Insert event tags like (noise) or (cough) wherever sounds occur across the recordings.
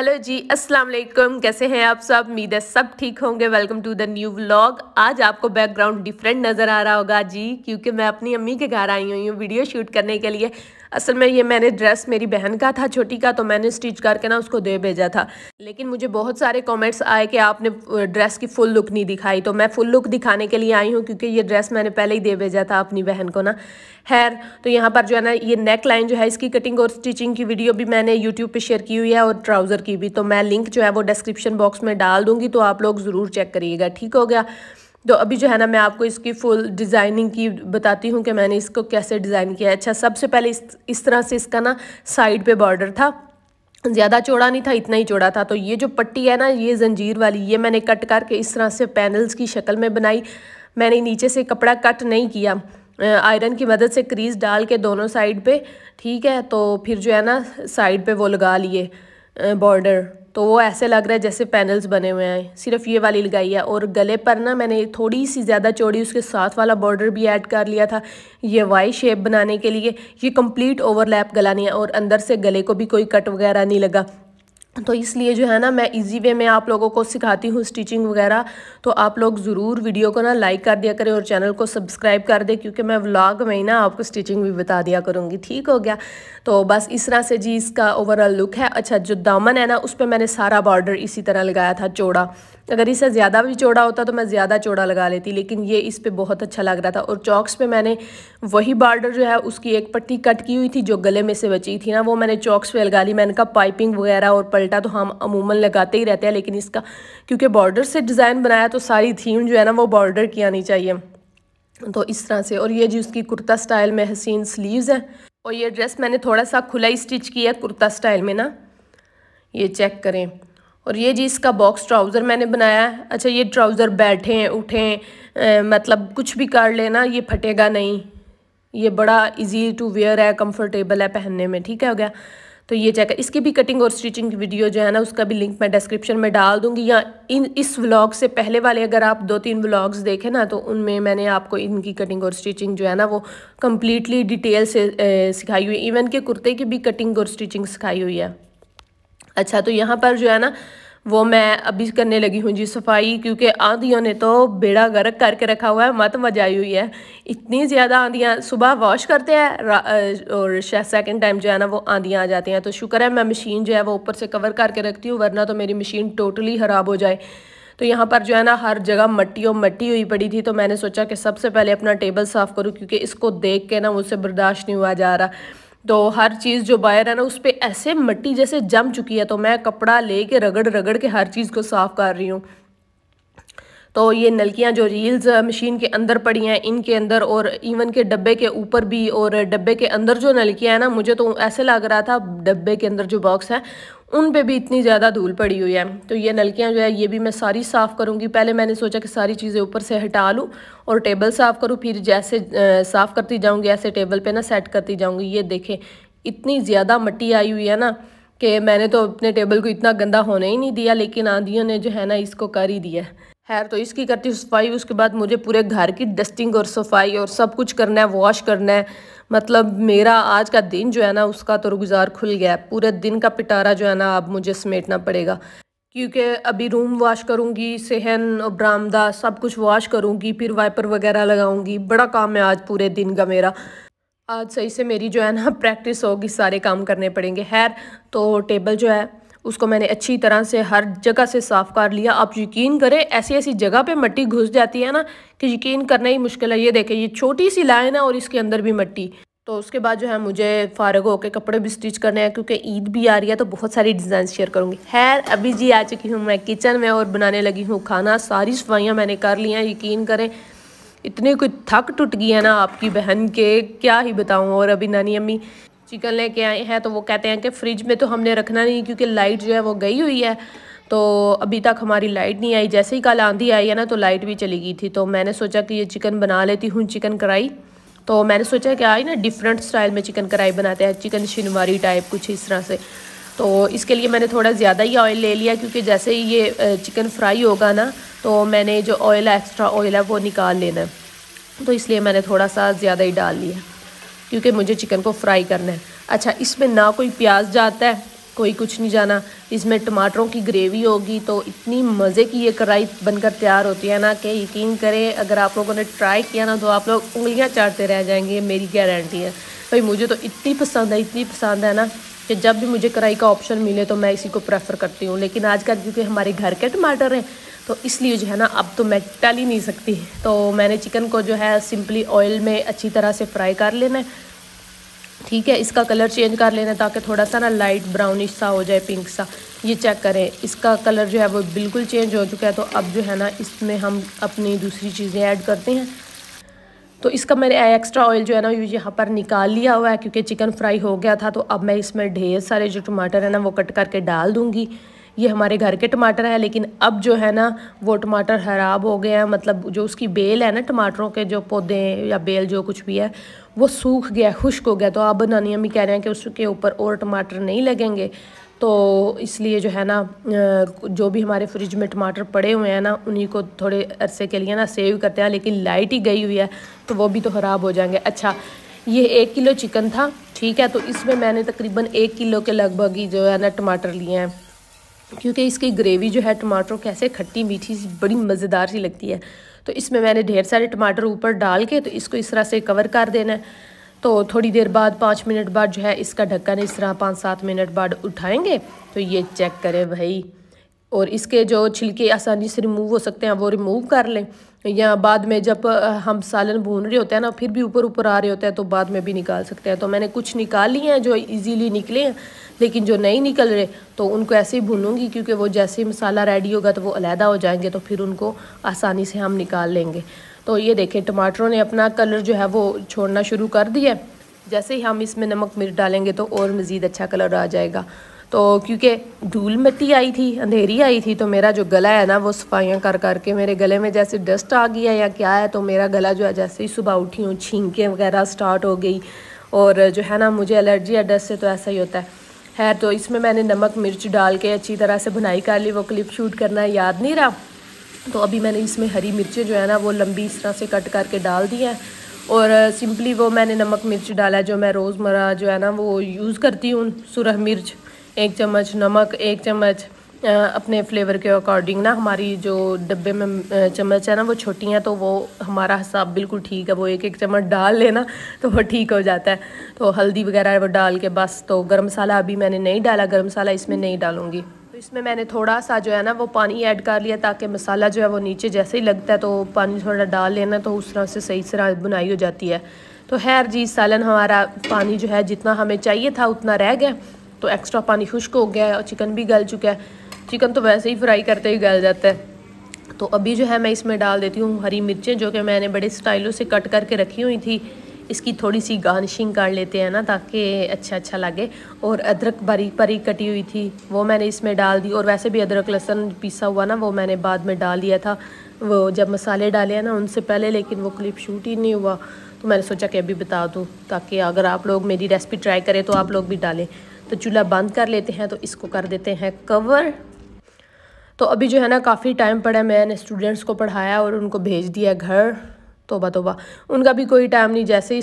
hello जी अस्सलाम वालेकुम कैसे हैं आप सब उम्मीद है सब ठीक होंगे welcome to the new vlog आज आपको बैकग्राउंड डिफरेंट नज़र आ रहा होगा जी क्योंकि मैं अपनी अम्मी के घर आई हुई हूँ वीडियो शूट करने के लिए असल में ये मैंने ड्रेस मेरी बहन का था छोटी का तो मैंने स्टिच करके ना उसको दे भेजा था लेकिन मुझे बहुत सारे कमेंट्स आए कि आपने ड्रेस की फुल लुक नहीं दिखाई तो मैं फुल लुक दिखाने के लिए आई हूँ क्योंकि ये ड्रेस मैंने पहले ही दे भेजा था अपनी बहन को ना हैर तो यहाँ पर जो है ना ये नेक लाइन जो है इसकी कटिंग और स्टिचिंग की वीडियो भी मैंने यूट्यूब पर शेयर की हुई है और ट्राउज़र की भी तो मैं लिंक जो है वो डिस्क्रिप्शन बॉक्स में डाल दूँगी तो आप लोग ज़रूर चेक करिएगा ठीक हो गया तो अभी जो है ना मैं आपको इसकी फुल डिज़ाइनिंग की बताती हूँ कि मैंने इसको कैसे डिज़ाइन किया है अच्छा सबसे पहले इस इस तरह से इसका ना साइड पे बॉर्डर था ज़्यादा चौड़ा नहीं था इतना ही चौड़ा था तो ये जो पट्टी है ना ये जंजीर वाली ये मैंने कट करके इस तरह से पैनल्स की शक्ल में बनाई मैंने नीचे से कपड़ा कट नहीं किया आयरन की मदद से क्रीज डाल के दोनों साइड पर ठीक है तो फिर जो है ना साइड पर वो लगा लिए बॉर्डर तो वो ऐसे लग रहा है जैसे पैनल्स बने हुए हैं सिर्फ ये वाली लगाई है और गले पर ना मैंने थोड़ी सी ज़्यादा चौड़ी उसके साथ वाला बॉर्डर भी ऐड कर लिया था ये वाई शेप बनाने के लिए ये कंप्लीट ओवरलैप गला नहीं है और अंदर से गले को भी कोई कट वगैरह नहीं लगा तो इसलिए जो है ना मैं इजी वे में आप लोगों को सिखाती हूँ स्टिचिंग वगैरह तो आप लोग ज़रूर वीडियो को ना लाइक कर दिया करें और चैनल को सब्सक्राइब कर दें क्योंकि मैं व्लॉग में ही ना आपको स्टिचिंग भी बता दिया करूँगी ठीक हो गया तो बस इस तरह से जी इसका ओवरऑल लुक है अच्छा जो दामन है ना उस पर मैंने सारा बॉर्डर इसी तरह लगाया था चौड़ा अगर इससे ज़्यादा भी चौड़ा होता तो मैं ज़्यादा चौड़ा लगा लेती लेकिन ये इस पर बहुत अच्छा लग रहा था और चौकस पे मैंने वही बार्डर जो है उसकी एक पट्टी कट की हुई थी जो गले में से बची थी ना वो मैंने चौकस पे लगा ली मैंने कहा पाइपिंग वगैरह और पलटा तो हम अमूमन लगाते ही रहते हैं लेकिन इसका क्योंकि बॉर्डर से डिज़ाइन बनाया तो सारी थीम जो है ना वो बॉर्डर की आनी चाहिए तो इस तरह से और ये जी उसकी कुर्ता स्टाइल में हसीन स्लीव्स हैं और ये ड्रेस मैंने थोड़ा सा खुला ही स्टिच किया कुर्ता स्टाइल में ना ये चेक करें और ये जी इसका बॉक्स ट्राउज़र मैंने बनाया है अच्छा ये ट्राउज़र बैठें उठें मतलब कुछ भी कर लेना ये फटेगा नहीं ये बड़ा इजी टू वेयर है कंफर्टेबल है पहनने में ठीक है हो गया तो ये चेक इसकी भी कटिंग और स्टिचिंग की वीडियो जो है ना उसका भी लिंक मैं डिस्क्रिप्शन में डाल दूंगी या इन इस व्लॉग से पहले वाले अगर आप दो तीन व्लॉग्स देखें ना तो उनमें मैंने आपको इनकी कटिंग और स्टिचिंग जो है ना वो कम्प्लीटली डिटेल से सिखाई हुई इवन के कुर्ते की भी कटिंग और स्टिचिंग सिखाई हुई है अच्छा तो यहाँ पर जो है ना वो मैं अभी करने लगी हूँ जी सफाई क्योंकि आंधियों ने तो बेड़ा गर्क करके रखा हुआ है मत मजाई हुई है इतनी ज़्यादा आंधियाँ सुबह वॉश करते हैं और सेकंड टाइम जो है ना वो आंधियाँ आ जाती हैं तो शुक्र है मैं मशीन जो है वो ऊपर से कवर करके रखती हूँ वरना तो मेरी मशीन टोटली ख़राब हो जाए तो यहाँ पर जो है ना हर जगह मट्टी और मट्टी हुई पड़ी थी तो मैंने सोचा कि सबसे पहले अपना टेबल साफ़ करूँ क्योंकि इसको देख के ना मुझसे बर्दाश्त नहीं हुआ जा रहा तो हर चीज़ जो बायर है ना उस पर ऐसे मट्टी जैसे जम चुकी है तो मैं कपड़ा ले रगड़ रगड़ के हर चीज़ को साफ़ कर रही हूँ तो ये नलकियाँ जो रील्स मशीन के अंदर पड़ी हैं इनके अंदर और इवन के डब्बे के ऊपर भी और डब्बे के अंदर जो नलकियाँ हैं ना मुझे तो ऐसे लग रहा था डब्बे के अंदर जो बॉक्स है उन पे भी इतनी ज़्यादा धूल पड़ी हुई है तो ये नलकियाँ जो है ये भी मैं सारी साफ़ करूँगी पहले मैंने सोचा कि सारी चीज़ें ऊपर से हटा लूँ और टेबल साफ़ करूँ फिर जैसे साफ़ करती जाऊँगी ऐसे टेबल पे ना सेट करती जाऊँगी ये देखें इतनी ज़्यादा मट्टी आई हुई है ना कि मैंने तो अपने टेबल को इतना गंदा होने ही नहीं दिया लेकिन आंधियों ने जो है ना इसको कर ही दिया खैर तो इसकी करती सफाई उसके बाद मुझे पूरे घर की डस्टिंग और सफाई और सब कुछ करना है वॉश करना है मतलब मेरा आज का दिन जो है ना उसका तो गुजार खुल गया है पूरे दिन का पिटारा जो है ना अब मुझे समेटना पड़ेगा क्योंकि अभी रूम वॉश करूँगी सहन और बरामदा सब कुछ वॉश करूँगी फिर वाइपर वगैरह लगाऊँगी बड़ा काम है आज पूरे दिन का मेरा आज सही से मेरी जो है ना प्रैक्टिस होगी सारे काम करने पड़ेंगे खैर तो टेबल जो है उसको मैंने अच्छी तरह से हर जगह से साफ़ कर लिया आप यकीन करें ऐसी ऐसी जगह पे मिट्टी घुस जाती है ना कि यकीन करना ही मुश्किल है ये देखें ये छोटी सी लाइन है और इसके अंदर भी मिट्टी तो उसके बाद जो है मुझे फारग होकर कपड़े भी स्टिच करने हैं क्योंकि ईद भी आ रही है तो बहुत सारी डिज़ाइन शेयर करूँगी खैर अभी जी आ चुकी हूँ मैं किचन में और बनाने लगी हूँ खाना सारी सफाइयाँ मैंने कर ली हैं यकीन करें इतनी कोई थक टूट गई है ना आपकी बहन के क्या ही बताऊँ और अभी नानी अम्मी चिकन लेके आए हैं तो वो कहते हैं कि फ्रिज में तो हमने रखना नहीं क्योंकि लाइट जो है वो गई हुई है तो अभी तक हमारी लाइट नहीं आई जैसे ही कल आंधी आई है ना तो लाइट भी चली गई थी तो मैंने सोचा कि ये चिकन बना लेती हूँ चिकन कढ़ाई तो मैंने सोचा कि आई ना डिफरेंट स्टाइल में चिकन कढ़ाई बनाते हैं चिकन शिनवारी टाइप कुछ इस तरह से तो इसके लिए मैंने थोड़ा ज़्यादा ही ऑयल ले लिया क्योंकि जैसे ही ये चिकन फ्राई होगा ना तो मैंने जो ऑयल एक्स्ट्रा ऑयल है वो निकाल लेना है तो इसलिए मैंने थोड़ा सा ज़्यादा ही डाल लिया क्योंकि मुझे चिकन को फ्राई करना है अच्छा इसमें ना कोई प्याज जाता है कोई कुछ नहीं जाना इसमें टमाटरों की ग्रेवी होगी तो इतनी मज़े की ये कढ़ाई बनकर तैयार होती है ना कि यकीन करें अगर आप लोगों ने ट्राई किया ना तो आप लोग उंगलियाँ चाटते रह जाएंगे मेरी गारंटी है भाई मुझे तो इतनी पसंद है इतनी पसंद है ना कि जब भी मुझे कढ़ाई का ऑप्शन मिले तो मैं इसी को प्रेफर करती हूँ लेकिन कल क्योंकि हमारे घर के टमाटर हैं तो इसलिए जो है ना अब तो मैं टल ही नहीं सकती तो मैंने चिकन को जो है सिंपली ऑयल में अच्छी तरह से फ्राई कर लेना है ठीक है इसका कलर चेंज कर लेना ताकि थोड़ा सा ना लाइट ब्राउनिश सा हो जाए पिंक सा ये चेक करें इसका कलर जो है वो बिल्कुल चेंज हो चुका है तो अब जो है ना इसमें हम अपनी दूसरी चीज़ें ऐड करते हैं तो इसका मैंने एक्स्ट्रा ऑयल जो है ना यहाँ पर निकाल लिया हुआ है क्योंकि चिकन फ्राई हो गया था तो अब मैं इसमें ढेर सारे जो टमाटर है ना वो कट करके डाल दूँगी ये हमारे घर के टमाटर हैं लेकिन अब जो है ना वो टमाटर खराब हो गए हैं मतलब जो उसकी बेल है ना टमाटरों के जो पौधे या बेल जो कुछ भी है वो सूख गया खुश्क हो गया तो अब नानी अम्मी कह रहे हैं कि उसके ऊपर और टमाटर नहीं लगेंगे तो इसलिए जो है ना जो भी हमारे फ्रिज में टमाटर पड़े हुए हैं ना उन्हीं को थोड़े अरसे के लिए ना सेव करते हैं लेकिन लाइट ही गई हुई है तो वो भी तो ख़राब हो जाएंगे अच्छा ये एक किलो चिकन था ठीक है तो इसमें मैंने तकरीबन एक किलो के लगभग ही जो है ना टमाटर लिए हैं क्योंकि इसकी ग्रेवी जो है टमाटर कैसे खट्टी मीठी बड़ी मज़ेदार सी लगती है तो इसमें मैंने ढेर सारे टमाटर ऊपर डाल के तो इसको इस तरह से कवर कर देना है तो थोड़ी देर बाद पाँच मिनट बाद जो है इसका ढक्कन इस तरह पाँच सात मिनट बाद उठाएंगे तो ये चेक करें भाई और इसके जो छिलके आसानी से रिमूव हो सकते हैं वो रिमूव कर लें या बाद में जब हम सालन भून रहे होते हैं ना फिर भी ऊपर ऊपर आ रहे होते हैं तो बाद में भी निकाल सकते हैं तो मैंने कुछ निकाल लिए हैं जो इजीली निकले हैं लेकिन जो नहीं निकल रहे तो उनको ऐसे ही भूनूंगी क्योंकि वो जैसे ही मसाला रेडी होगा तो वो अलहदा हो जाएंगे तो फिर उनको आसानी से हम निकाल लेंगे तो ये देखें टमाटरों ने अपना कलर जो है वो छोड़ना शुरू कर दिया जैसे ही हम इसमें नमक मिर्च डालेंगे तो और मज़ीद अच्छा कलर आ जाएगा तो क्योंकि धूल मिट्टी आई थी अंधेरी आई थी तो मेरा जो गला है ना वो सफाइयाँ कर करके मेरे गले में जैसे डस्ट आ गया है या क्या है तो मेरा गला जो है जैसे ही सुबह उठी हूँ छींकें वगैरह स्टार्ट हो गई और जो है ना मुझे एलर्जी है डस्ट से तो ऐसा ही होता है है तो इसमें मैंने नमक मिर्च डाल के अच्छी तरह से बुनाई कर ली वो क्लिप शूट करना याद नहीं रहा तो अभी मैंने इसमें हरी मिर्चें जो है ना वो लंबी इस तरह से कट करके डाल दी हैं और सिंपली वो मैंने नमक मिर्च डाला जो मैं रोज़मर्रा जो है ना वो यूज़ करती हूँ सुरह मिर्च एक चम्मच नमक एक चम्मच अपने फ्लेवर के अकॉर्डिंग ना हमारी जो डब्बे में चम्मच है ना वो छोटी हैं तो वो हमारा हिसाब बिल्कुल ठीक है वो एक एक चम्मच डाल लेना तो वो ठीक हो जाता है तो हल्दी वगैरह वो डाल के बस तो गर्म मसाला अभी मैंने नहीं डाला गर्म मसाला इसमें नहीं डालूंगी तो इसमें मैंने थोड़ा सा जो है ना वो पानी ऐड कर लिया ताकि मसाला जो है वो नीचे जैसे ही लगता है तो पानी थोड़ा डाल लेना तो उस तरह से सही तरह बुनाई हो जाती है तो हैर जी सालन हमारा पानी जो है जितना हमें चाहिए था उतना रह गया तो एक्स्ट्रा पानी खुश्क हो गया है और चिकन भी गल चुका है चिकन तो वैसे ही फ्राई करते ही गल जाता है तो अभी जो है मैं इसमें डाल देती हूँ हरी मिर्चें जो कि मैंने बड़े स्टाइलों से कट करके रखी हुई थी इसकी थोड़ी सी गार्निशिंग कर लेते हैं ना ताकि अच्छा अच्छा लगे और अदरक बारीक बारीक कटी हुई थी वो मैंने इसमें डाल दी और वैसे भी अदरक लहसन पीसा हुआ ना वो मैंने बाद में डाल दिया था वो जब मसाले डाले हैं ना उनसे पहले लेकिन वो क्लिप शूट ही नहीं हुआ तो मैंने सोचा कि अभी बता दूँ ताकि अगर आप लोग मेरी रेसिपी ट्राई करें तो आप लोग भी डालें तो चूल्हा बंद कर लेते हैं तो इसको कर देते हैं कवर तो अभी जो है ना काफ़ी टाइम पड़ा मैंने स्टूडेंट्स को पढ़ाया और उनको भेज दिया घर तोबा तोबा उनका भी कोई टाइम नहीं जैसे ही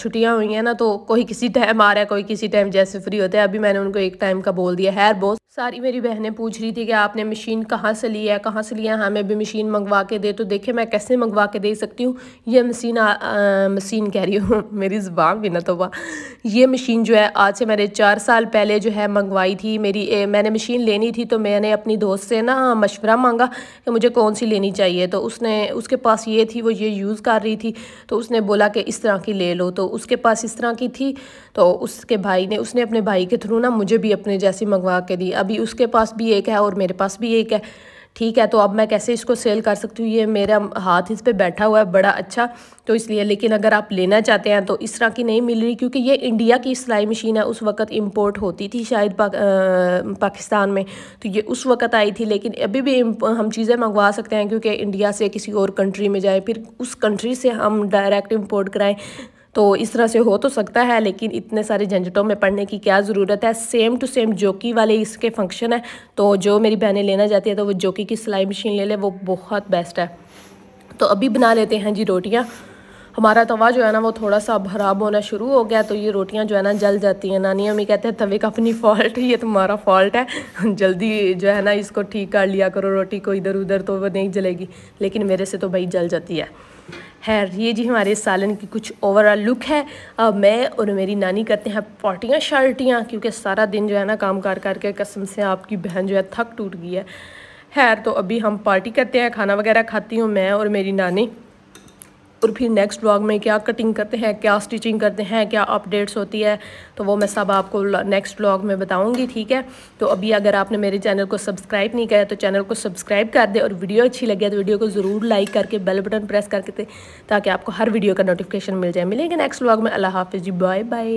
छुट्टियाँ हुई हैं ना तो कोई किसी टाइम आ रहा है कोई किसी टाइम जैसे फ्री होता है अभी मैंने उनको एक टाइम का बोल दिया हैर बोस सारी मेरी बहनें पूछ रही थी कि आपने मशीन कहाँ से ली है कहाँ से लिया है हमें हाँ, भी मशीन मंगवा के दे तो देखे मैं कैसे मंगवा के दे सकती हूँ ये मशीन मशीन कह रही हूँ (laughs) मेरी जबान भी ना तोबा ये मशीन जो है आज से मैंने चार साल पहले जो है मंगवाई थी मेरी ए, मैंने मशीन लेनी थी तो मैंने अपनी दोस्त से ना मशवरा मांगा कि मुझे कौन सी लेनी चाहिए तो उसने उसके पास ये थी वो ये यूज़ कर रही थी तो उसने बोला कि इस तरह की ले लो तो उसके पास इस तरह की थी तो उसके भाई ने उसने अपने भाई के थ्रू ना मुझे भी अपने जैसी मंगवा के दी अभी उसके पास भी एक है और मेरे पास भी एक है ठीक है तो अब मैं कैसे इसको सेल कर सकती हूँ ये मेरा हाथ इस पर बैठा हुआ है बड़ा अच्छा तो इसलिए लेकिन अगर आप लेना चाहते हैं तो इस तरह की नहीं मिल रही क्योंकि ये इंडिया की सिलाई मशीन है उस वक्त इम्पोर्ट होती थी शायद पा, पाकिस्तान में तो ये उस वक्त आई थी लेकिन अभी भी हम चीज़ें मंगवा सकते हैं क्योंकि इंडिया से किसी और कंट्री में जाए फिर उस कंट्री से हम डायरेक्ट इम्पोर्ट कराएँ तो इस तरह से हो तो सकता है लेकिन इतने सारे झंझटों में पढ़ने की क्या ज़रूरत है सेम टू सेम जोकी वाले इसके फंक्शन है तो जो मेरी बहनें लेना चाहती है तो वो जोकी की सिलाई मशीन ले ले वो बहुत बेस्ट है तो अभी बना लेते हैं जी रोटियाँ हमारा तवा तो जो है ना वो थोड़ा सा खराब होना शुरू हो गया तो ये रोटियां जो है ना जल जाती हैं नानी अम्मी कहते हैं तवे का अपनी फॉल्ट ये तुम्हारा फॉल्ट है (laughs) जल्दी जो है ना इसको ठीक कर लिया करो रोटी को इधर उधर तो वो नहीं जलेगी लेकिन मेरे से तो भाई जल जाती है खैर ये जी हमारे सालन की कुछ ओवरऑल लुक है अब मैं और मेरी नानी करते हैं पार्टियाँ शर्टियाँ क्योंकि सारा दिन जो है ना काम कार करके कसम से आपकी बहन जो है थक टूट गई है खैर तो अभी हम पार्टी करते हैं खाना वगैरह खाती हूँ मैं और मेरी नानी और फिर नेक्स्ट ब्लॉग में क्या कटिंग करते हैं क्या स्टिचिंग करते हैं क्या अपडेट्स होती है तो वो मैं सब आपको नेक्स्ट ब्लॉग में बताऊँगी ठीक है तो अभी अगर आपने मेरे चैनल को सब्सक्राइब नहीं किया तो चैनल को सब्सक्राइब कर दे और वीडियो अच्छी लगी तो वीडियो को ज़रूर लाइक करके बेल बटन प्रेस करके ताकि आपको हर वीडियो का नोटिफिकेशन मिल जाए मिलेंगे नेक्स्ट ब्लॉग में अल्लाह हाफिज़ जी बाय बाय